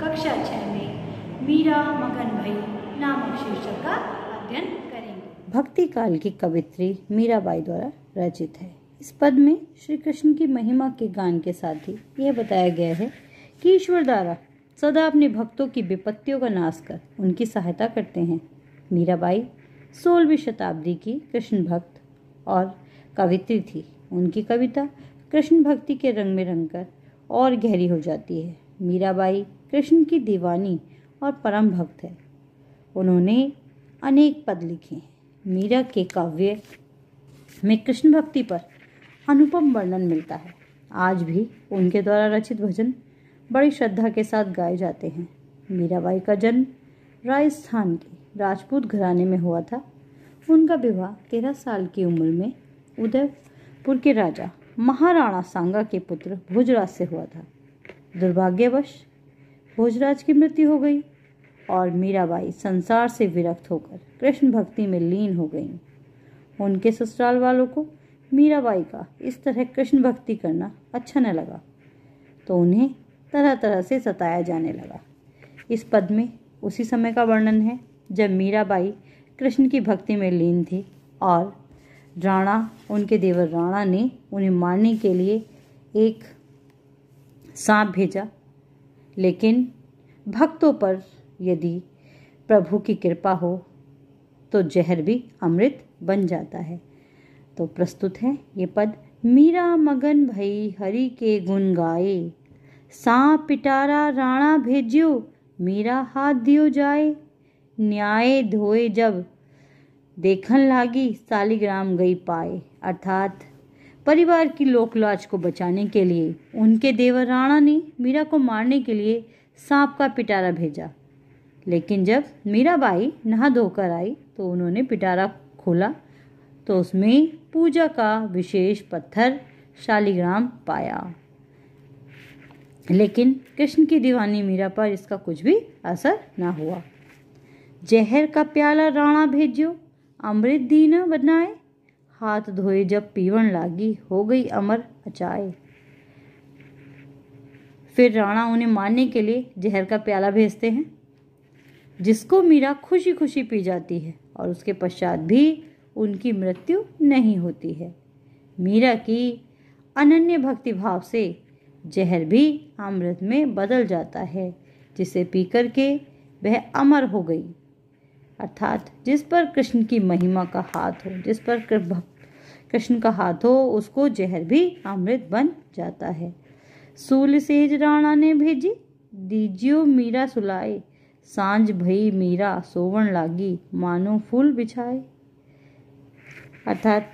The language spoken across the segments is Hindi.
कक्षा नामक शीर्षक का अध्ययन करेंगे भक्ति काल की कवित्री मीराबाई द्वारा रचित है इस पद में श्री कृष्ण की महिमा के गान के साथ ही यह बताया गया है कि ईश्वर द्वारा सदा अपने भक्तों की विपत्तियों का नाश कर उनकी सहायता करते हैं मीराबाई सोलहवीं शताब्दी की कृष्ण भक्त और कवित्री थी उनकी कविता कृष्ण भक्ति के रंग में रंग कर और गहरी हो जाती है मीराबाई कृष्ण की दीवानी और परम भक्त है उन्होंने अनेक पद लिखे हैं मीरा के काव्य में कृष्ण भक्ति पर अनुपम वर्णन मिलता है आज भी उनके द्वारा रचित भजन बड़ी श्रद्धा के साथ गाए जाते हैं मीराबाई का जन्म राजस्थान के राजपूत घराने में हुआ था उनका विवाह तेरह साल की उम्र में उदयपुर के राजा महाराणा सांगा के पुत्र भोजराज से हुआ था दुर्भाग्यवश भोजराज की मृत्यु हो गई और मीराबाई संसार से विरक्त होकर कृष्ण भक्ति में लीन हो गई उनके ससुराल वालों को मीराबाई का इस तरह कृष्ण भक्ति करना अच्छा न लगा तो उन्हें तरह तरह से सताया जाने लगा इस पद में उसी समय का वर्णन है जब मीराबाई कृष्ण की भक्ति में लीन थी और राणा उनके देवर राणा ने उन्हें मारने के लिए एक सांप भेजा लेकिन भक्तों पर यदि प्रभु की कृपा हो तो जहर भी अमृत बन जाता है तो प्रस्तुत है ये पद मीरा मगन भई हरि के गुण गाए सा पिटारा राणा भेजियो मेरा हाथ दियो जाए न्याय धोए जब देखन लागी सालिग्राम गई पाए अर्थात परिवार की लोकलाज को बचाने के लिए उनके देवर राणा ने मीरा को मारने के लिए सांप का पिटारा भेजा लेकिन जब मीरा बाई नहा धोकर आई तो उन्होंने पिटारा खोला तो उसमें पूजा का विशेष पत्थर शालिग्राम पाया लेकिन कृष्ण की दीवानी मीरा पर इसका कुछ भी असर ना हुआ जहर का प्याला राणा भेजो अमृत दीना बनाए हाथ धोए जब पीवन लागी हो गई अमर अचाए फिर राणा उन्हें मारने के लिए जहर का प्याला भेजते हैं जिसको मीरा खुशी खुशी पी जाती है और उसके पश्चात भी उनकी मृत्यु नहीं होती है मीरा की अनन्य भक्ति भाव से जहर भी अमृत में बदल जाता है जिसे पी के वह अमर हो गई अर्थात जिस पर कृष्ण की महिमा का हाथ हो जिस पर कृष्ण का हाथ हो उसको जहर भी अमृत बन जाता है सूल सेज राणा ने भेजी दीजियो मीरा सुलाए सांझ भई मीरा सोवन लागी मानो फूल बिछाए अर्थात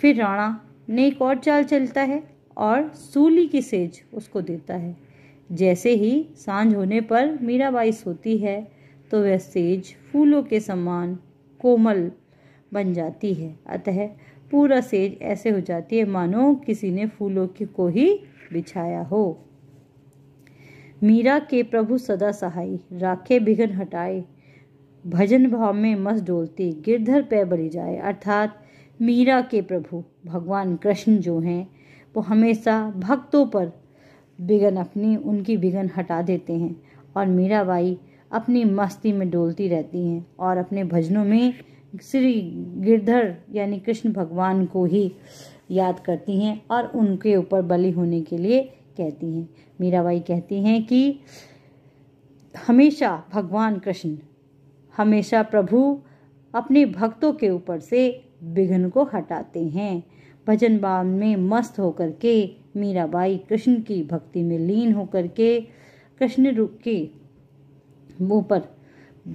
फिर राणा ने एक और चाल चलता है और सूली की सेज उसको देता है जैसे ही सांझ होने पर मीराबाई सोती है तो वह सेज फूलों के समान कोमल बन जाती है अतः पूरा सेज ऐसे हो जाती है मानो किसी ने फूलों की को ही बिछाया हो मीरा के प्रभु सदा सहाय राखे बिघन हटाए भजन भाव में मस डोलती गिरधर पै बली जाए अर्थात मीरा के प्रभु भगवान कृष्ण जो हैं वो हमेशा भक्तों पर बिगन अपनी उनकी बिगन हटा देते हैं और मीराबाई अपनी मस्ती में डोलती रहती हैं और अपने भजनों में श्री गिरधर यानी कृष्ण भगवान को ही याद करती हैं और उनके ऊपर बलि होने के लिए कहती हैं मीराबाई कहती हैं कि हमेशा भगवान कृष्ण हमेशा प्रभु अपने भक्तों के ऊपर से विघ्न को हटाते हैं भजन बाग में मस्त होकर के मीराबाई कृष्ण की भक्ति में लीन होकर के कृष्ण रूप के मुँह पर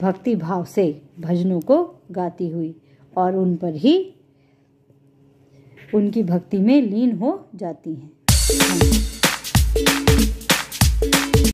भक्ति भाव से भजनों को गाती हुई और उन पर ही उनकी भक्ति में लीन हो जाती हैं